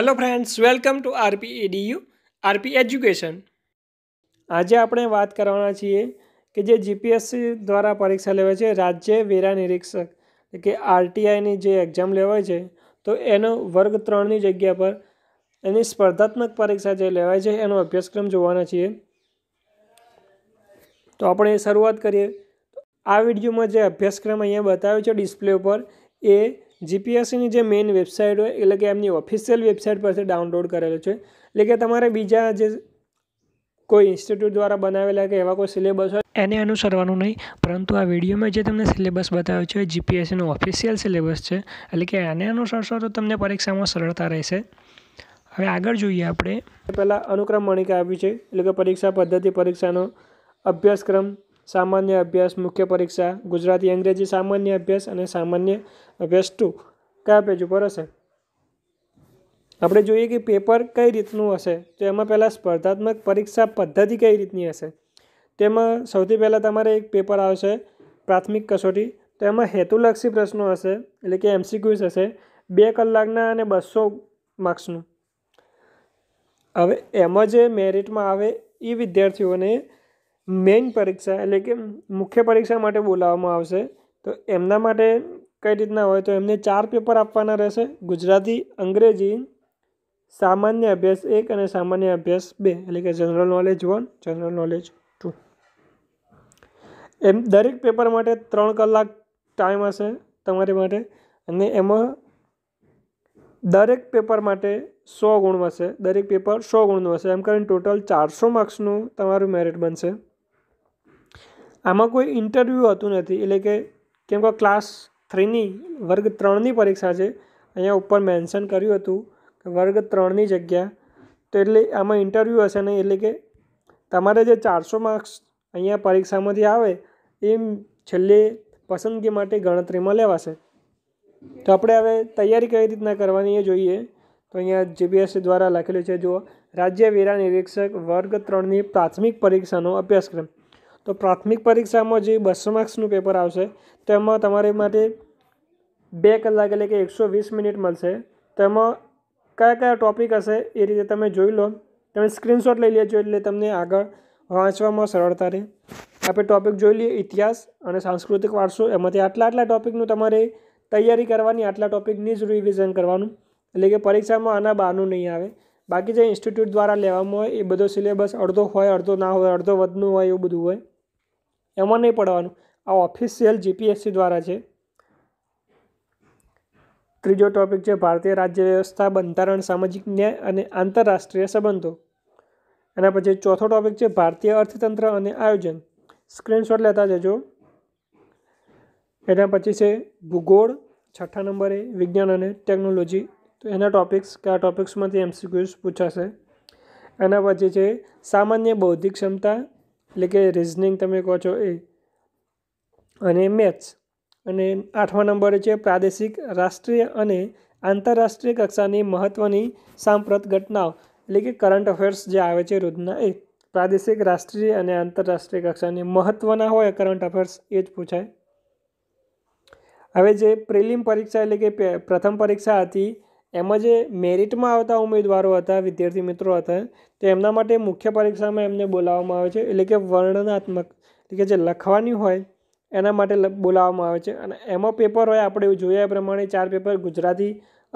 hello friends welcome to RP EDU RP education આજે આપણે વાત કરવાના છીએ કે જે જીપીએસસી દ્વારા પરીક્ષા લેવાય છે રાજ્ય વેરા નિરીક્ષક કે આરટીઆઈની જે એક્ઝામ લેવાય છે તો એનો વર્ગ ત્રણની જગ્યા પર એની સ્પર્ધાત્મક પરીક્ષા જે લેવાય છે એનો અભ્યાસક્રમ જોવાના છીએ તો આપણે શરૂઆત કરીએ આ વિડીયોમાં જે અભ્યાસક્રમ અહીંયા બતાવ્યો છે ડિસ્પ્લે ઉપર એ જીપીએસસીની જે મેઇન વેબસાઇટ હોય એટલે કે એમની ઓફિશિયલ વેબસાઇટ પરથી ડાઉનલોડ કરેલો છે એટલે કે તમારે બીજા જે કોઈ ઇન્સ્ટિટ્યૂટ દ્વારા બનાવેલા કે એવા કોઈ સિલેબસ હોય એને અનુસરવાનું નહીં પરંતુ આ વિડીયોમાં જે તમને સિલેબસ બતાવ્યો છે જીપીએસસીનો ઓફિશિયલ સિલેબસ છે એટલે કે આને અનુસરશો તો તમને પરીક્ષામાં સરળતા રહેશે હવે આગળ જોઈએ આપણે પહેલાં અનુક્રમ મણિકા આપી છે એટલે કે પરીક્ષા પદ્ધતિ પરીક્ષાનો અભ્યાસક્રમ સામાન્ય અભ્યાસ મુખ્ય પરીક્ષા ગુજરાતી અંગ્રેજી સામાન્ય અભ્યાસ અને સામાન્ય અભ્યાસ ટુ કયા પેજ ઉપર હશે આપણે જોઈએ કે પેપર કઈ રીતનું હશે તો એમાં પહેલાં સ્પર્ધાત્મક પરીક્ષા પદ્ધતિ કઈ રીતની હશે તેમાં સૌથી પહેલાં તમારે એક પેપર આવશે પ્રાથમિક કસોટી તો એમાં હેતુલક્ષી પ્રશ્નો હશે એટલે કે એમસીક્યુઝ હશે બે કલાકના અને બસો માર્ક્સનું હવે એમાં જે મેરિટમાં આવે એ વિદ્યાર્થીઓને મેઇન પરીક્ષા એટલે કે મુખ્ય પરીક્ષા માટે બોલાવવામાં આવશે તો એમના માટે કઈ રીતના હોય તો એમને ચાર પેપર આપવાના રહેશે ગુજરાતી અંગ્રેજી સામાન્ય અભ્યાસ એક અને સામાન્ય અભ્યાસ બે એટલે કે general knowledge one general knowledge two એમ દરેક પેપર માટે ત્રણ કલાક ટાઈમ હશે તમારી માટે અને એમાં દરેક પેપર માટે સો ગુણ હશે દરેક પેપર સો ગુણનું હશે એમ કરીને ટોટલ ચારસો માર્ક્સનું તમારું મેરિટ બનશે આમાં કોઈ ઇન્ટરવ્યૂ હતું નથી એટલે કે કેમ કે ક્લાસ થ્રીની વર્ગ ત્રણની પરીક્ષા છે અહીંયા ઉપર મેન્શન કર્યું હતું કે વર્ગ ત્રણની જગ્યા તો એટલે આમાં ઇન્ટરવ્યૂ હશે નહીં એટલે કે તમારે જે ચારસો માર્ક્સ અહીંયા પરીક્ષામાંથી આવે એ છેલ્લે પસંદગી માટે ગણતરીમાં લેવાશે તો આપણે હવે તૈયારી કઈ રીતના કરવાની એ જોઈએ તો અહીંયા જીપીએસસી દ્વારા લખેલું છે જો રાજ્ય વેરા નિરીક્ષક વર્ગ ત્રણની પ્રાથમિક પરીક્ષાનો અભ્યાસક્રમ તો પ્રાથમિક પરીક્ષામાં જે બસો માર્ક્સનું પેપર આવશે તેમાં તમારી માટે બે કલાક એટલે કે એકસો વીસ મિનિટ મળશે તેમાં કયા કયા ટૉપિક હશે એ રીતે તમે જોઈ લો તમે સ્ક્રીનશોટ લઈ લેજો એટલે તમને આગળ વાંચવામાં સરળતા રહે આપણે ટૉપિક જોઈ લઈએ ઇતિહાસ અને સાંસ્કૃતિક વારસો એમાંથી આટલા આટલા ટૉપિકનું તમારે તૈયારી કરવાની આટલા ટૉપિકની જ રિવિઝન કરવાનું એટલે કે પરીક્ષામાં આના બહારનું નહીં આવે બાકી જે ઇન્સ્ટિટ્યૂટ દ્વારા લેવામાં હોય એ બધો સિલેબસ અડધો હોય અડધો ના હોય અડધો વધનું હોય એવું બધું હોય એમાં નહીં પડવાનું આ ઓફિશિયલ જીપીએસસી દ્વારા છે ત્રીજો ટોપિક છે ભારતીય રાજ્ય વ્યવસ્થા બંધારણ સામાજિક ન્યાય અને આંતરરાષ્ટ્રીય સંબંધો એના પછી ચોથો ટોપિક છે ભારતીય અર્થતંત્ર અને આયોજન સ્ક્રીનશોટ લેતા જજો એના પછી છે ભૂગોળ છઠ્ઠા નંબરે વિજ્ઞાન અને ટેકનોલોજી તો એના ટોપિક્સ કે આ ટોપિક્સમાંથી એમસીક્યુઝ પૂછાશે એના પછી છે સામાન્ય બૌદ્ધિક ક્ષમતા એટલે કે રિઝનિંગ તમે કહો છો એ અને મેથ્સ અને આઠમા નંબરે છે પ્રાદેશિક રાષ્ટ્રીય અને આંતરરાષ્ટ્રીય કક્ષાની મહત્ત્વની સાંપ્રત ઘટનાઓ એટલે કે કરંટ અફેર્સ જે આવે છે રોજના એ પ્રાદેશિક રાષ્ટ્રીય અને આંતરરાષ્ટ્રીય કક્ષાની મહત્ત્વના હોય કરંટ અફેર્સ એ જ પૂછાય હવે જે પ્રિલિમ પરીક્ષા એટલે કે પ્રથમ પરીક્ષા હતી એમાં જે મેરિટમાં આવતા ઉમેદવારો હતા વિદ્યાર્થી મિત્રો હતા તો એમના માટે મુખ્ય પરીક્ષામાં એમને બોલાવવામાં આવે છે એટલે કે વર્ણનાત્મક એટલે કે જે લખવાની હોય એના માટે બોલાવવામાં આવે છે અને એમાં પેપર હોય આપણે જોયા પ્રમાણે ચાર પેપર ગુજરાતી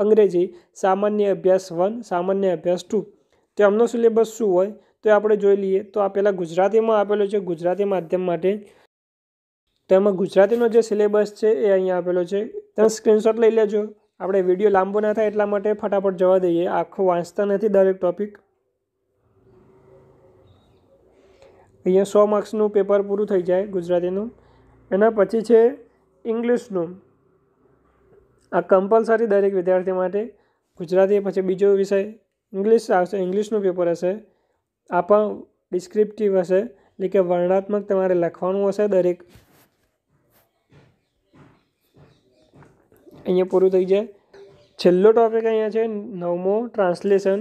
અંગ્રેજી સામાન્ય અભ્યાસ વન સામાન્ય અભ્યાસ ટુ તો એમનો સિલેબસ શું હોય તો આપણે જોઈ લઈએ તો આ પહેલાં ગુજરાતીમાં આપેલો છે ગુજરાતી માધ્યમ માટે તેમાં ગુજરાતીનો જે સિલેબસ છે એ અહીંયા આપેલો છે તમે સ્ક્રીનશોટ લઈ લેજો આપણે વિડીયો લાંબો ના થાય એટલા માટે ફટાફટ જવા દઈએ આખો વાંચતા નથી દરેક ટોપિક અહીંયા સો માર્ક્સનું પેપર પૂરું થઈ જાય ગુજરાતીનું એના પછી છે ઇંગ્લિશનું આ કમ્પલસરી દરેક વિદ્યાર્થી માટે ગુજરાતી પછી બીજો વિષય ઇંગ્લિશ આવશે ઇંગ્લિશનું પેપર હશે આ પણ ડિસ્ક્રિપ્ટિવ હશે એટલે કે વર્ણનાત્મક તમારે લખવાનું હશે દરેક અહીંયા પૂરું થઈ જાય છેલ્લો ટૉપિક અહીંયા છે નવમો ટ્રાન્સલેશન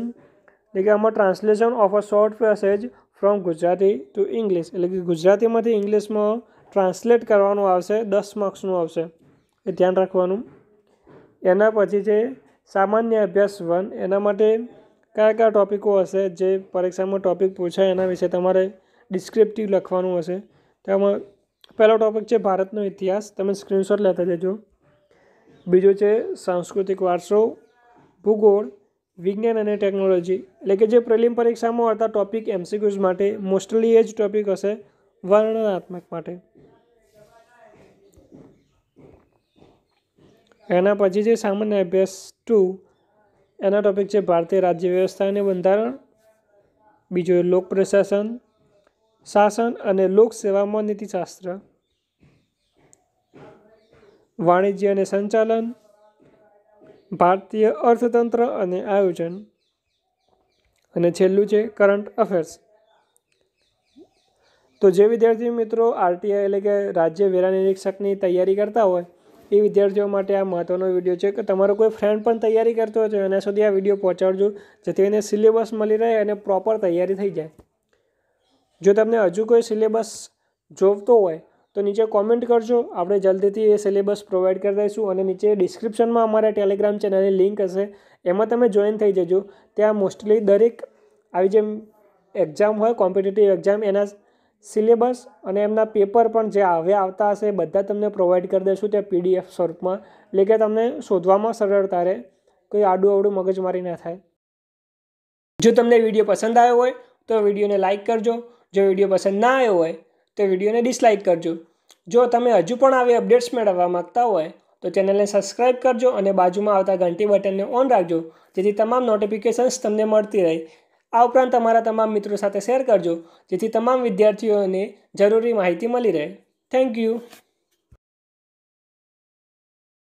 એટલે કે આમાં translation of a short passage from Gujarati to English એટલે કે ગુજરાતીમાંથી ઇંગ્લિશમાં ટ્રાન્સલેટ કરવાનું આવશે દસ માર્ક્સનું આવશે એ ધ્યાન રાખવાનું એના પછી છે સામાન્ય અભ્યાસ વન એના માટે કયા કયા ટોપિકો હશે જે પરીક્ષામાં ટૉપિક પૂછાય એના વિશે તમારે ડિસ્ક્રિપ્ટિવ લખવાનું હશે તેમાં પહેલો ટોપિક છે ભારતનો ઇતિહાસ તમે સ્ક્રીનશોટ લેતા જજો બીજો છે સાંસ્કૃતિક વારસો ભૂગોળ વિજ્ઞાન અને ટેકનોલોજી એટલે કે જે પ્રિલિમ પરીક્ષામાં આવતા ટોપિક એમસીક્યુઝ માટે મોસ્ટલી એ જ ટોપિક હશે વર્ણનાત્મક માટે એના પછી જે સામાન્ય અભ્યાસ ટુ એના ટોપિક છે ભારતીય રાજ્ય વ્યવસ્થા અને બંધારણ બીજો લોક પ્રશાસન શાસન અને લોક લોકસેવામાં નીતિશાસ્ત્ર વાણિજ્ય અને સંચાલન ભારતીય અર્થતંત્ર અને આયોજન અને છેલ્લું છે કરંટ અફેર્સ તો જે વિદ્યાર્થી મિત્રો આરટીઆઈ એટલે કે રાજ્ય વેરા નિરીક્ષકની તૈયારી કરતા હોય એ વિદ્યાર્થીઓ માટે આ મહત્ત્વનો વિડીયો છે કે તમારો કોઈ ફ્રેન્ડ પણ તૈયારી કરતો હોય તો એના સુધી આ વિડીયો પહોંચાડજો જેથી એને સિલેબસ મળી રહે અને પ્રોપર તૈયારી થઈ જાય જો તમને હજુ કોઈ સિલેબસ જોવતો હોય તો નીચે કોમેન્ટ કરજો આપણે જલ્દીથી એ સિલેબસ પ્રોવાઈડ કરી દઈશું અને નીચે ડિસ્ક્રિપ્શનમાં અમારા ટેલિગ્રામ ચેનલની લિંક હશે એમાં તમે જોઈન થઈ જજો ત્યાં મોસ્ટલી દરેક આવી જેમ એક્ઝામ હોય કોમ્પિટિટિવ એક્ઝામ એના સિલેબસ અને એમના પેપર પણ જે હવે આવતા હશે બધા તમને પ્રોવાઈડ કરી દઈશું ત્યાં પીડીએફ સ્વરૂપમાં એટલે કે તમને શોધવામાં સરળતા રહે કોઈ આડું અવડું મગજમારી ના થાય જો તમને વિડીયો પસંદ આવ્યો હોય તો વિડીયોને લાઇક કરજો જો વિડીયો પસંદ ના આવ્યો હોય તો વિડીયોને ડિસલાઇક કરજો જો તમે હજુ પણ આવી અપડેટ્સ મેળવવા માગતા હોય તો ચેનલને સબસ્ક્રાઇબ કરજો અને બાજુમાં આવતા ઘંટી બટનને ઓન રાખજો જેથી તમામ નોટિફિકેશન્સ તમને મળતી રહે આ ઉપરાંત તમારા તમામ મિત્રો સાથે શેર કરજો જેથી તમામ વિદ્યાર્થીઓને જરૂરી માહિતી મળી રહે થેન્ક યુ